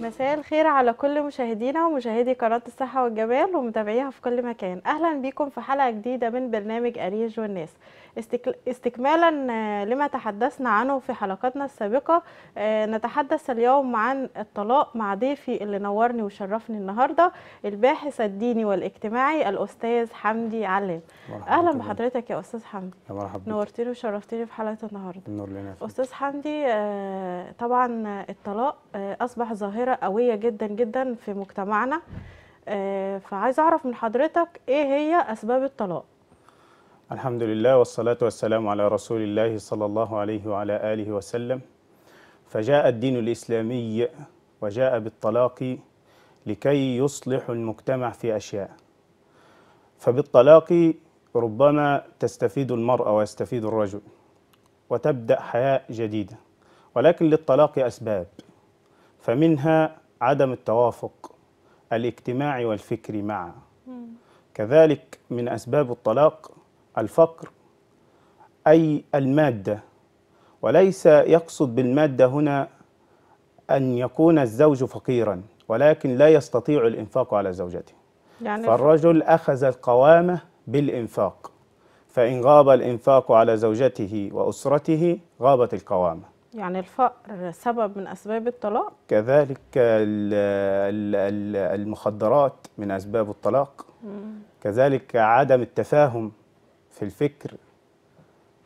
مساء الخير على كل مشاهدينا ومشاهدي قناة الصحة والجمال ومتابعيها في كل مكان أهلا بكم في حلقة جديدة من برنامج أريج والناس استكمالا آه، لما تحدثنا عنه في حلقاتنا السابقة آه، نتحدث اليوم عن الطلاق مع ضيفي اللي نورني وشرفني النهاردة الباحث الديني والاجتماعي الأستاذ حمدي علام أهلا بحضرتك يا أستاذ حمدي نورتني وشرفتني في حلقة النهاردة النور لنا أستاذ حمدي آه، طبعا الطلاق أصبح ظاهرة قوية جدا جدا في مجتمعنا فعايز أعرف من حضرتك إيه هي أسباب الطلاق الحمد لله والصلاة والسلام على رسول الله صلى الله عليه وعلى آله وسلم فجاء الدين الإسلامي وجاء بالطلاق لكي يصلح المجتمع في أشياء فبالطلاق ربما تستفيد المرأة ويستفيد الرجل وتبدأ حياة جديدة ولكن للطلاق أسباب فمنها عدم التوافق الاجتماعي والفكري معا كذلك من أسباب الطلاق الفقر أي المادة وليس يقصد بالمادة هنا أن يكون الزوج فقيرا ولكن لا يستطيع الإنفاق على زوجته يعني فالرجل أخذ القوامة بالإنفاق فإن غاب الإنفاق على زوجته وأسرته غابت القوامة يعني الفقر سبب من أسباب الطلاق كذلك المخدرات من أسباب الطلاق كذلك عدم التفاهم في الفكر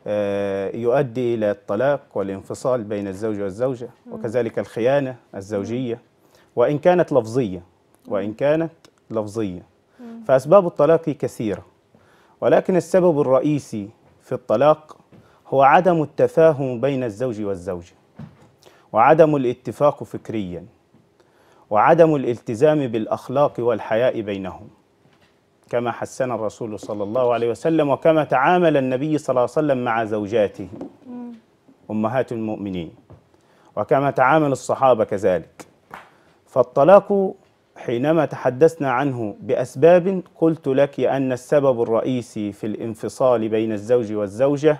آه، يؤدي إلى الطلاق والانفصال بين الزوج والزوجة وكذلك الخيانة الزوجية وإن كانت لفظية وإن كانت لفظية فأسباب الطلاق كثيرة ولكن السبب الرئيسي في الطلاق هو عدم التفاهم بين الزوج والزوجة وعدم الاتفاق فكريا وعدم الالتزام بالأخلاق والحياء بينهم كما حسن الرسول صلى الله عليه وسلم وكما تعامل النبي صلى الله عليه وسلم مع زوجاته أمهات المؤمنين وكما تعامل الصحابة كذلك فالطلاق حينما تحدثنا عنه بأسباب قلت لك أن السبب الرئيسي في الانفصال بين الزوج والزوجة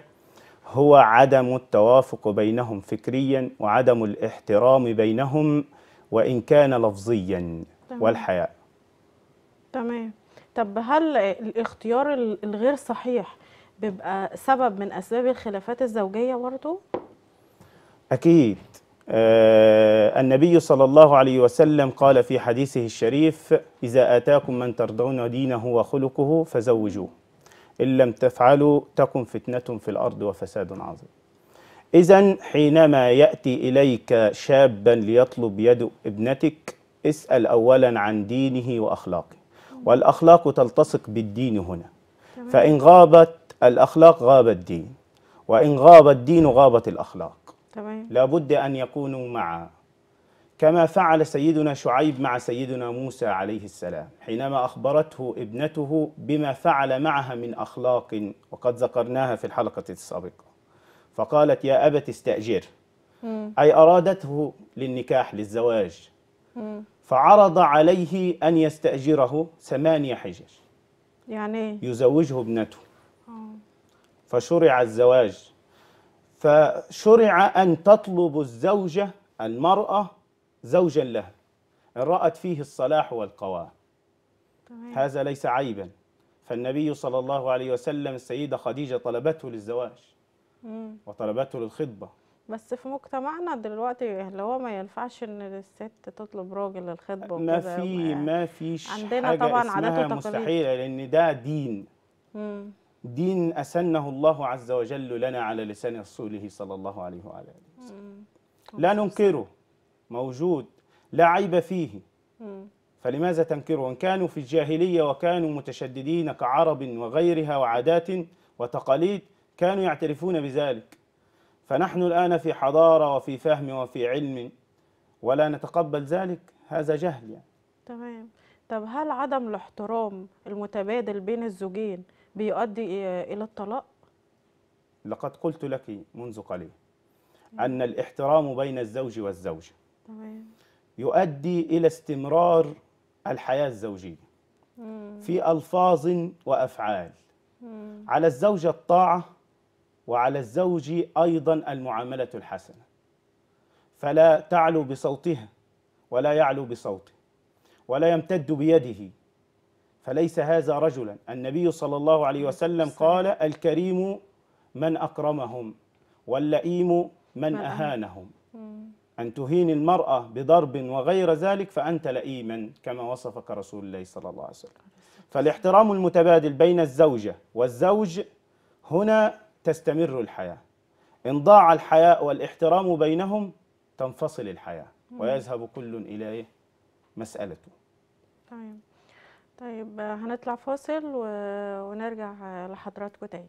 هو عدم التوافق بينهم فكريا وعدم الاحترام بينهم وإن كان لفظيا والحياء تمام طب هل الاختيار الغير صحيح بيبقى سبب من اسباب الخلافات الزوجيه برضه اكيد آه النبي صلى الله عليه وسلم قال في حديثه الشريف اذا اتاكم من ترضون دينه وخلقه فزوجوه ان لم تفعلوا تكن فتنه في الارض وفساد عظيم اذا حينما ياتي اليك شابا ليطلب يد ابنتك اسال اولا عن دينه واخلاقه والأخلاق تلتصق بالدين هنا فإن غابت الأخلاق غاب الدين وإن غاب الدين غابت الأخلاق تمام لابد أن يكونوا معا كما فعل سيدنا شعيب مع سيدنا موسى عليه السلام حينما أخبرته ابنته بما فعل معها من أخلاق وقد ذكرناها في الحلقة السابقة فقالت يا أبت استأجر أي أرادته للنكاح للزواج فعرض عليه أن يستأجره ثمانية حجج يعني يزوجه ابنته آه. فشرع الزواج فشرع أن تطلب الزوجة المرأة زوجا لها إن رأت فيه الصلاح والقوام هذا ليس عيبا فالنبي صلى الله عليه وسلم السيدة خديجة طلبته للزواج وطلبته للخطبة بس في مجتمعنا دلوقتي اللي هو ما ينفعش ان الست تطلب راجل الخطبه ما في يعني ما فيش عندنا حاجة طبعا عادات عادات مستحيله لان ده دين مم. دين اسنه الله عز وجل لنا على لسان رسوله صلى الله عليه وعلى اله وسلم لا ننكره موجود لا عيب فيه مم. فلماذا تنكره ان كانوا في الجاهليه وكانوا متشددين كعرب وغيرها وعادات وتقاليد كانوا يعترفون بذلك فنحن الآن في حضارة وفي فهم وفي علم ولا نتقبل ذلك هذا جهل يعني تمام طب هل عدم الاحترام المتبادل بين الزوجين بيؤدي إلى الطلاق؟ لقد قلت لك منذ قليل أن الاحترام بين الزوج والزوجة تمام يؤدي إلى استمرار الحياة الزوجية في ألفاظ وأفعال على الزوجة الطاعة وعلى الزوج أيضا المعاملة الحسنة فلا تعلو بصوتها ولا يعلو بصوته ولا يمتد بيده فليس هذا رجلا النبي صلى الله عليه وسلم قال الكريم من أكرمهم واللئيم من أهانهم أن تهين المرأة بضرب وغير ذلك فأنت لئيما كما وصفك رسول الله صلى الله عليه وسلم فالاحترام المتبادل بين الزوجة والزوج هنا تستمر الحياة إن ضاع الحياء والاحترام بينهم تنفصل الحياة ويذهب كل إلى مسألته طيب طيب هنطلع فاصل و... ونرجع لحضراتكم تاني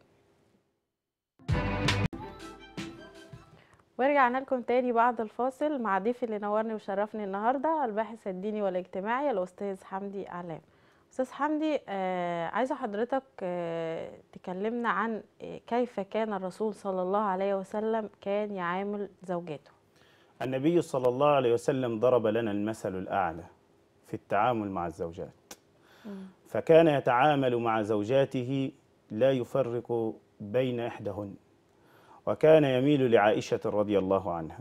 ورجعنا لكم تاني بعد الفاصل مع ضيفي اللي نورني وشرفني النهارده الباحث الديني والاجتماعي الاستاذ حمدي اعلام استاذ حمدي آه، عايزه حضرتك آه، تكلمنا عن آه، كيف كان الرسول صلى الله عليه وسلم كان يعامل زوجاته النبي صلى الله عليه وسلم ضرب لنا المثل الأعلى في التعامل مع الزوجات فكان يتعامل مع زوجاته لا يفرق بين إحدهن وكان يميل لعائشة رضي الله عنها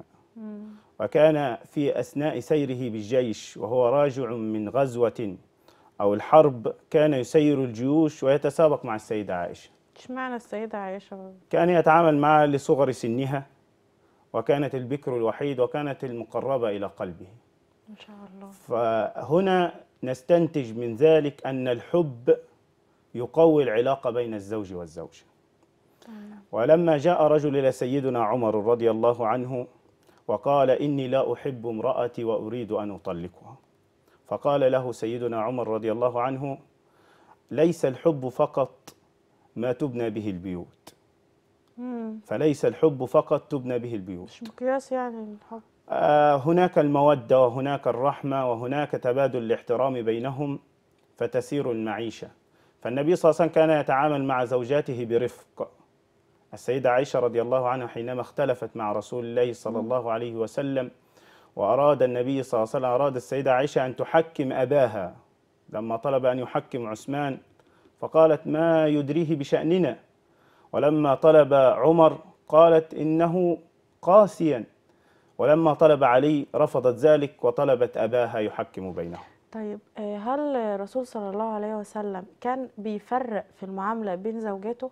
وكان في أثناء سيره بالجيش وهو راجع من غزوة أو الحرب كان يسير الجيوش ويتسابق مع السيدة عائشة معنى السيدة عائشة؟ كان يتعامل معها لصغر سنها وكانت البكر الوحيد وكانت المقربة إلى قلبه إن شاء الله فهنا نستنتج من ذلك أن الحب يقوي العلاقة بين الزوج والزوجة ولما جاء رجل إلى سيدنا عمر رضي الله عنه وقال إني لا أحب امرأتي وأريد أن أطلقها فقال له سيدنا عمر رضي الله عنه ليس الحب فقط ما تبنى به البيوت فليس الحب فقط تبنى به البيوت مش مقياس يعني الحب آه، هناك المودة وهناك الرحمة وهناك تبادل الاحترام بينهم فتسير المعيشة فالنبي صلى الله عليه وسلم كان يتعامل مع زوجاته برفق السيدة عائشة رضي الله عنها حينما اختلفت مع رسول الله صلى الله عليه وسلم وأراد النبي صلى الله عليه وسلم أراد السيدة عائشة أن تحكم أباها لما طلب أن يحكم عثمان فقالت ما يدريه بشأننا ولما طلب عمر قالت إنه قاسيا ولما طلب علي رفضت ذلك وطلبت أباها يحكم بينهم طيب آه، هل الرسول صلى الله عليه وسلم كان بيفرق في المعاملة بين زوجاته؟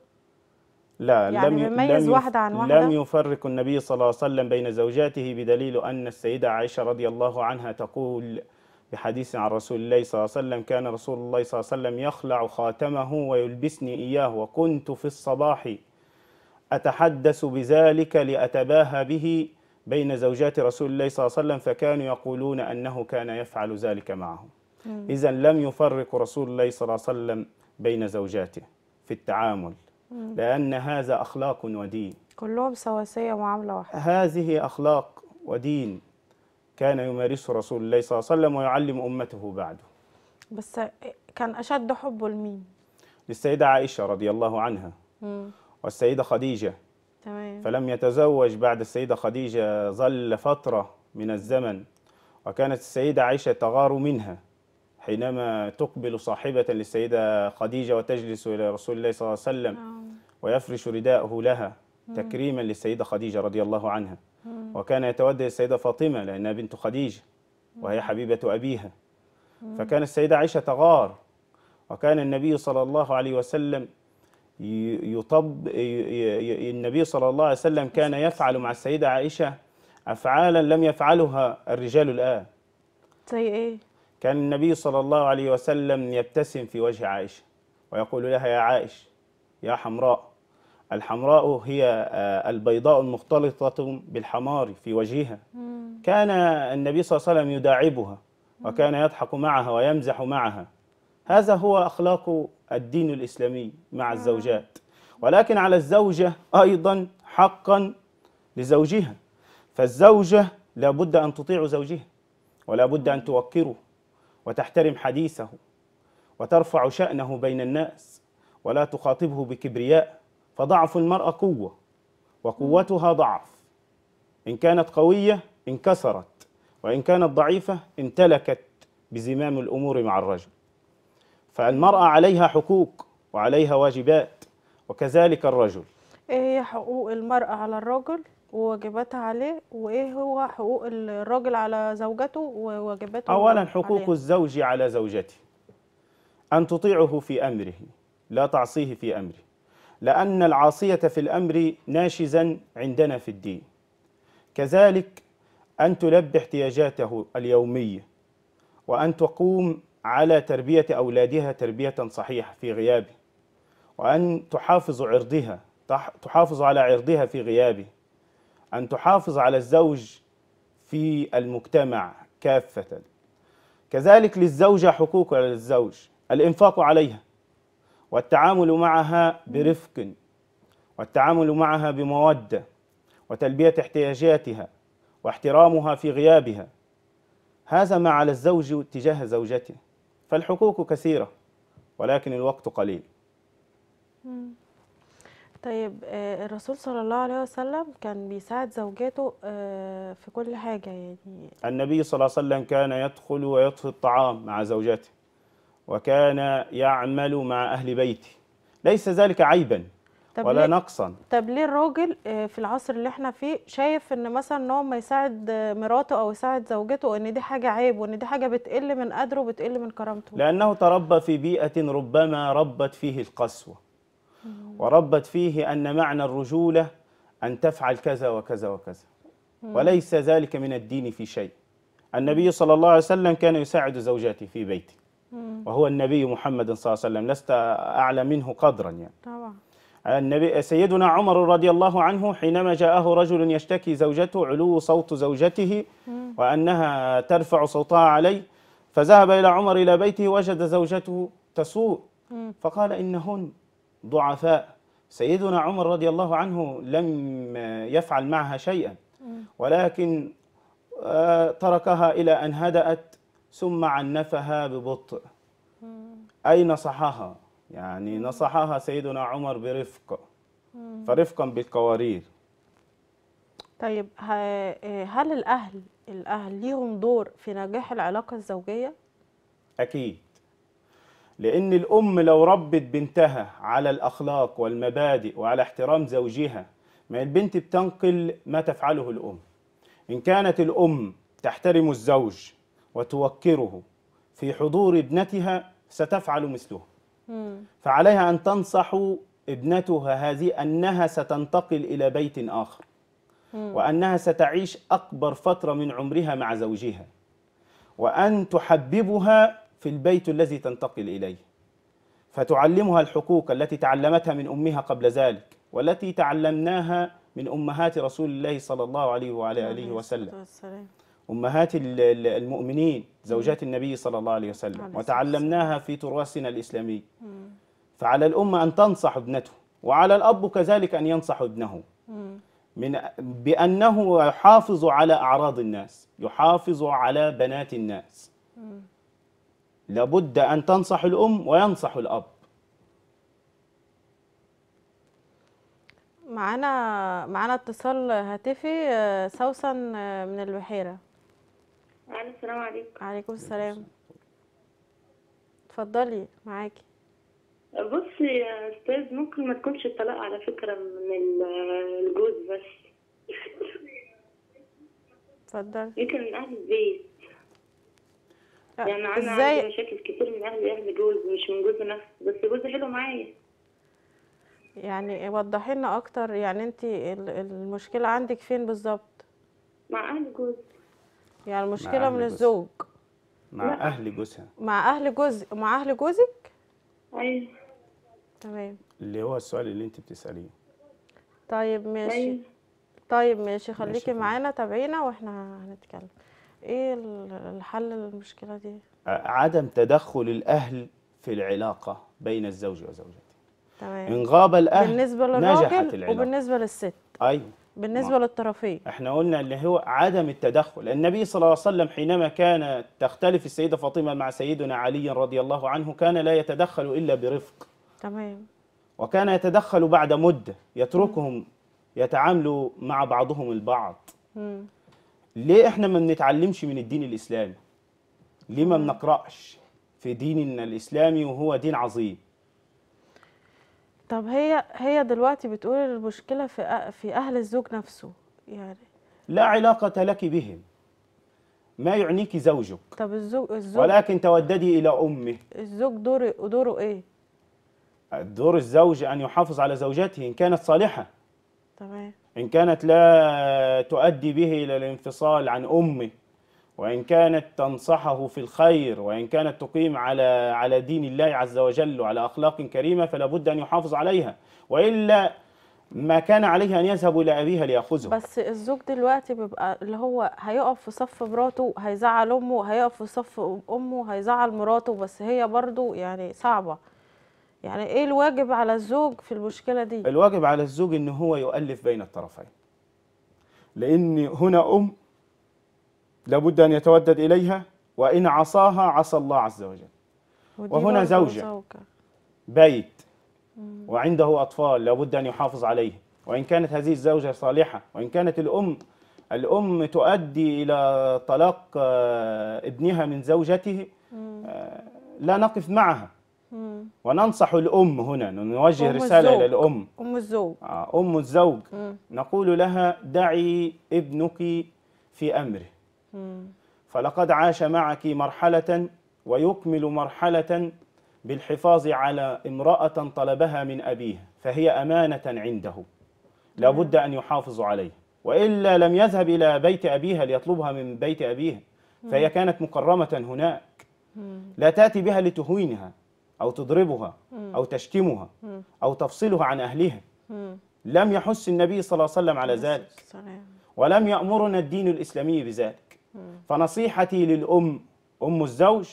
لا يعني لم بيميز لم واحدة عن واحدة لم يفرق النبي صلى الله عليه وسلم بين زوجاته بدليل أن السيدة عائشة رضي الله عنها تقول بحديث عن رسول الله صلى الله عليه وسلم كان رسول الله صلى الله عليه وسلم يخلع خاتمه ويلبسني إياه وكنت في الصباح أتحدث بذلك لأتباهى به بين زوجات رسول الله صلى الله عليه وسلم فكانوا يقولون أنه كان يفعل ذلك معهم إذا لم يفرق رسول الله صلى الله عليه وسلم بين زوجاته في التعامل لأن هذا أخلاق ودين كلهم سواسية معاملة واحدة هذه أخلاق ودين كان يمارسه رسول الله صلى الله عليه وسلم ويعلم أمته بعده بس كان أشد حبه لمين؟ للسيدة عائشة رضي الله عنها مم. والسيدة خديجة تمام. فلم يتزوج بعد السيدة خديجة ظل فترة من الزمن وكانت السيدة عائشة تغار منها حينما تقبل صاحبة للسيدة خديجة وتجلس إلى رسول الله صلى الله عليه وسلم آه. ويفرش رداءه لها تكريما للسيدة خديجة رضي الله عنها وكان يتودى للسيدة فاطمة لأنها بنت خديجة وهي حبيبة أبيها فكان السيدة عائشة تغار وكان النبي صلى الله عليه وسلم يطب النبي صلى الله عليه وسلم كان يفعل مع السيدة عائشة أفعالا لم يفعلها الرجال الآن زي إيه؟ كان النبي صلى الله عليه وسلم يبتسم في وجه عائشة ويقول لها يا عائش يا حمراء الحمراء هي آه، البيضاء المختلطة بالحمار في وجهها كان النبي صلى الله عليه وسلم يداعبها وكان يضحك معها ويمزح معها هذا هو أخلاق الدين الإسلامي مع الزوجات ولكن على الزوجة أيضا حقا لزوجها فالزوجة لابد أن تطيع زوجها ولا بد أن توقره وتحترم حديثه وترفع شأنه بين الناس ولا تخاطبه بكبرياء فضعف المرأة قوة وقوتها ضعف إن كانت قوية انكسرت وإن كانت ضعيفة امتلكت بزمام الأمور مع الرجل فالمرأة عليها حقوق وعليها واجبات وكذلك الرجل إيه هي حقوق المرأة على الرجل وواجباتها عليه وإيه هو حقوق الرجل على زوجته وواجباته أولا حقوق عليها. الزوج على زوجته أن تطيعه في أمره لا تعصيه في أمره لأن العاصية في الأمر ناشزا عندنا في الدين كذلك أن تلبي احتياجاته اليومية وأن تقوم على تربية أولادها تربية صحيحة في غيابه وأن تحافظ عرضها تحافظ على عرضها في غيابه أن تحافظ على الزوج في المجتمع كافة كذلك للزوجة حقوق على الزوج الإنفاق عليها والتعامل معها برفق والتعامل معها بموده وتلبيه احتياجاتها واحترامها في غيابها هذا ما على الزوج تجاه زوجته فالحقوق كثيره ولكن الوقت قليل طيب آه، الرسول صلى الله عليه وسلم كان بيساعد زوجاته آه، في كل حاجه يعني النبي صلى الله عليه وسلم كان يدخل ويطفي الطعام مع زوجته وكان يعمل مع أهل بيته ليس ذلك عيبا طب ولا نقصا طب ليه الراجل آه، في العصر اللي احنا فيه شايف ان مثلا ان هو ما يساعد مراته او يساعد زوجته ان دي حاجه عيب وان دي حاجه بتقل من قدره وبتقل من كرامته لانه تربى في بيئه ربما ربت فيه القسوه وربت فيه ان معنى الرجوله ان تفعل كذا وكذا وكذا وليس ذلك من الدين في شيء النبي صلى الله عليه وسلم كان يساعد زوجاته في بيته وهو النبي محمد صلى الله عليه وسلم لست أعلى منه قدرا يعني طبعا النبي سيدنا عمر رضي الله عنه حينما جاءه رجل يشتكي زوجته علو صوت زوجته وأنها ترفع صوتها عليه فذهب إلى عمر إلى بيته وجد زوجته تسوء فقال إنهن ضعفاء سيدنا عمر رضي الله عنه لم يفعل معها شيئا ولكن آه، تركها إلى أن هدأت ثم عنفها ببطء أي نصحها يعني نصحها سيدنا عمر برفق فرفقا بالقوارير طيب هل الأهل الأهل ليهم دور في نجاح العلاقة الزوجية؟ أكيد لأن الأم لو ربت بنتها على الأخلاق والمبادئ وعلى احترام زوجها ما البنت بتنقل ما تفعله الأم إن كانت الأم تحترم الزوج وتوكره في حضور ابنتها ستفعل مثله فعليها أن تنصح ابنتها هذه أنها ستنتقل إلى بيت آخر وأنها ستعيش أكبر فترة من عمرها مع زوجها وأن تحببها في البيت الذي تنتقل إليه فتعلمها الحقوق التي تعلمتها من أمها قبل ذلك والتي تعلمناها من أمهات رسول الله صلى الله عليه وعلى آله وسلم أمهات المؤمنين زوجات النبي صلى الله عليه وسلم وتعلمناها في تراثنا الإسلامي فعلى الأمة أن تنصح ابنته وعلى الأب كذلك أن ينصح ابنه من بأنه يحافظ على أعراض الناس يحافظ على بنات الناس لابد أن تنصح الأم وينصح الأب معانا معانا اتصال هاتفي سوسن آه، آه، من البحيره الو السلام عليكم عليكم السلام اتفضلي معاكي بصي يا استاذ ممكن ما تكونش الطلاق على فكره من الجوز بس اتفضلي يمكن من اهل البيت أه، يعني انا ازاي عندي مشاكل كتير من اهل اهل جوز مش من جوزي نفسه بس جوزي حلو معايا يعني وضحي لنا اكتر يعني انت المشكله عندك فين بالظبط مع اهل جوز يعني المشكله من الزوج مع اهل جوزها مع اهل جوز مع اهل جوزك ايوه تمام اللي هو السؤال اللي انت بتساليه طيب ماشي أيوه. طيب ماشي خليكي معانا تابعينا واحنا هنتكلم ايه الحل للمشكله دي عدم تدخل الاهل في العلاقه بين الزوج وزوجته تمام ان غاب الاهل بالنسبه للراجل وبالنسبه للست ايوه بالنسبة للطرفين احنا قلنا اللي هو عدم التدخل النبي صلى الله عليه وسلم حينما كان تختلف السيدة فاطمة مع سيدنا علي رضي الله عنه كان لا يتدخل إلا برفق تمام وكان يتدخل بعد مدة يتركهم يتعاملوا مع بعضهم البعض مم. ليه احنا ما بنتعلمش من الدين الإسلامي ليه ما بنقرأش في ديننا الإسلامي وهو دين عظيم طب هي هي دلوقتي بتقول المشكله في في اهل الزوج نفسه يعني لا علاقه لك بهم ما يعنيك زوجك طب الزوج, الزوج ولكن توددي الى امه الزوج دوره دوره ايه دور الزوج ان يحافظ على زوجته ان كانت صالحه تمام ان كانت لا تؤدي به الى الانفصال عن امه وإن كانت تنصحه في الخير وإن كانت تقيم على على دين الله عز وجل وعلى أخلاق كريمة فلا بد أن يحافظ عليها وإلا ما كان عليه أن يذهب إلى أبيها ليأخذه بس الزوج دلوقتي بيبقى اللي هو هيقف في صف مراته هيزعل أمه هيقف في صف أمه هيزعل مراته بس هي برضه يعني صعبة يعني إيه الواجب على الزوج في المشكلة دي؟ الواجب على الزوج إن هو يؤلف بين الطرفين لأن هنا أم لابد أن يتودد إليها وإن عصاها عصى الله عز وجل وهنا زوجة بيت وعنده أطفال لابد أن يحافظ عليه وإن كانت هذه الزوجة صالحة وإن كانت الأم الأم تؤدي إلى طلاق آه، ابنها من زوجته آه، لا نقف معها وننصح الأم هنا نوجه رسالة إلى الأم أم الزوج آه، أم الزوج نقول لها دعي ابنك في أمره فلقد عاش معك مرحلة ويكمل مرحلة بالحفاظ على امرأة طلبها من أبيه فهي أمانة عنده لابد نعم. أن يحافظ عليه وإلا لم يذهب إلى بيت أبيها ليطلبها من بيت أبيه فهي كانت مكرمة هناك لا تأتي بها لتهوينها أو تضربها أو تشتمها أو تفصلها عن أهلها لم يحس النبي صلى الله عليه وسلم على ذلك ولم يأمرنا الدين الإسلامي بذلك فنصيحتي للأم أم الزوج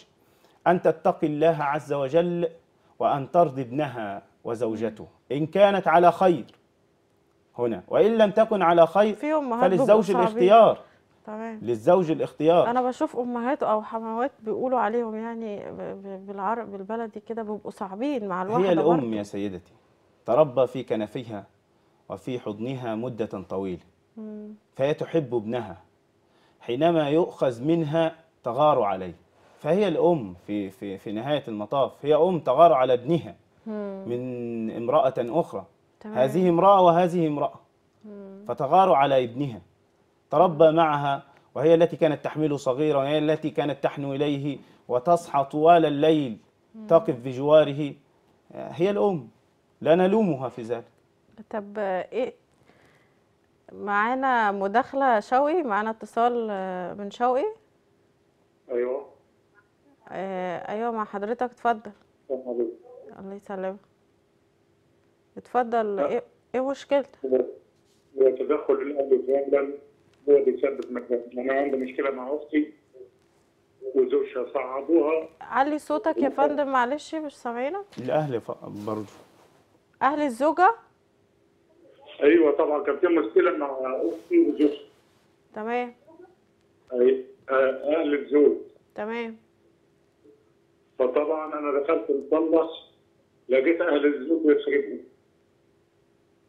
أن تتقي الله عز وجل وأن ترضي ابنها وزوجته إن كانت على خير هنا وإن لم تكن على خير في فللزوج الاختيار تمام للزوج الاختيار انا بشوف امهات او حموات بيقولوا عليهم يعني بالعرب بالبلدي كده بيبقوا صعبين مع الواحده هي الام برضه. يا سيدتي تربى في كنفها وفي حضنها مده طويله مم. فهي تحب ابنها حينما يؤخذ منها تغار عليه فهي الأم في, في, في نهاية المطاف هي أم تغار على ابنها من امرأة أخرى تمام. هذه امرأة وهذه امرأة فتغار على ابنها تربى معها وهي التي كانت تحمله صغيرا وهي التي كانت تحنو إليه وتصحى طوال الليل تقف بجواره هي الأم لا نلومها في ذلك طب إيه معانا مداخلة شوقي معانا اتصال آه، من شوقي ايوه آه، ايوه مع حضرتك اتفضل الله يسلمك اتفضل أه. ايه مشكلتك؟ هو تدخل الاب الغامض هو بيسبب مشاكل يعني انا عندي مشكله مع اختي وزوجها صعبوها علي صوتك يا فندم معلش مش سامعينك الاهل برضه اهل الزوجه ايوه طبعا كان في مشكله مع اختي وزوجها تمام ايوه اهل الزوج تمام فطبعا انا دخلت مصلح لقيت اهل الزوج بيخرجوا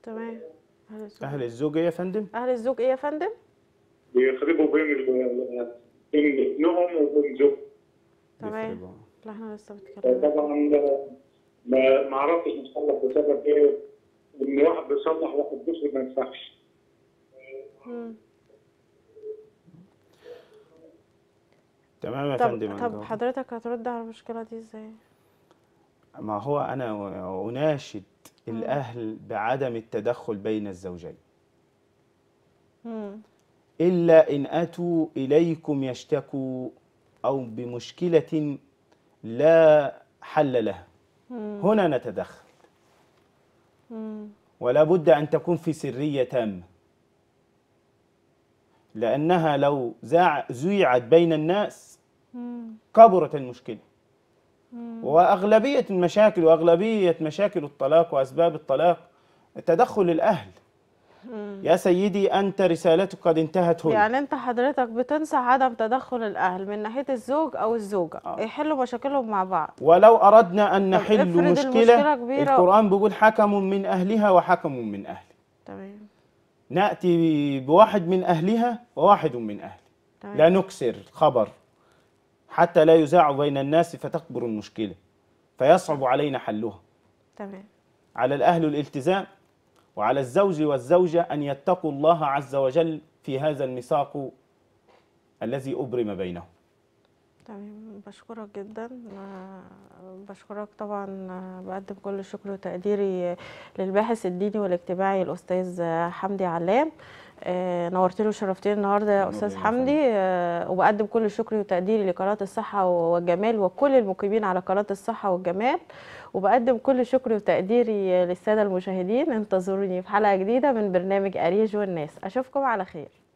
تمام اهل الزوج اهل الزوج ايه يا فندم؟ اهل الزوج ايه يا فندم؟ بيخربوا بين بين ابنهم وبين زوجهم تمام لا احنا لسه بنتكلم طبعا آه، ما ما اعرفش مصلح بسبب ايه ان واحد بيصلح واحد بيصلح ما ينفعش تمام يا فندم طب حضرتك هترد على المشكله دي ازاي ما هو انا اناشد الاهل بعدم التدخل بين الزوجين مم. الا ان اتوا اليكم يشتكوا او بمشكله لا حل لها مم. هنا نتدخل ولا بد أن تكون في سرية تامة لأنها لو زيعت بين الناس كبرت المشكلة وأغلبية المشاكل وأغلبية مشاكل الطلاق وأسباب الطلاق تدخل الأهل يا سيدي أنت رسالتك قد انتهت هنا يعني أنت حضرتك بتنصح عدم تدخل الأهل من ناحية الزوج أو الزوجة آه. يحلوا مشاكلهم مع بعض ولو أردنا أن نحل مشكلة, المشكلة كبيرة القرآن بيقول حكم من أهلها وحكم من اهله تمام نأتي بواحد من أهلها وواحد من أهل تمام. لا نكسر خبر حتى لا يزاع بين الناس فتكبر المشكلة فيصعب علينا حلها تمام على الأهل الالتزام وعلى الزوج والزوجة أن يتقوا الله عز وجل في هذا الميثاق الذي أبرم بينهم تمام بشكرك جدا بشكرك طبعا بقدم كل الشكر وتقديري للباحث الديني والاجتماعي الاستاذ حمدي علام آه، نورتني وشرفتني النهارده يا استاذ حمدي آه، وبقدم كل شكري وتقديري لقناه الصحه والجمال وكل المقيمين على قناه الصحه والجمال وبقدم كل شكري وتقديري للساده المشاهدين انتظروني في حلقه جديده من برنامج اريج والناس اشوفكم على خير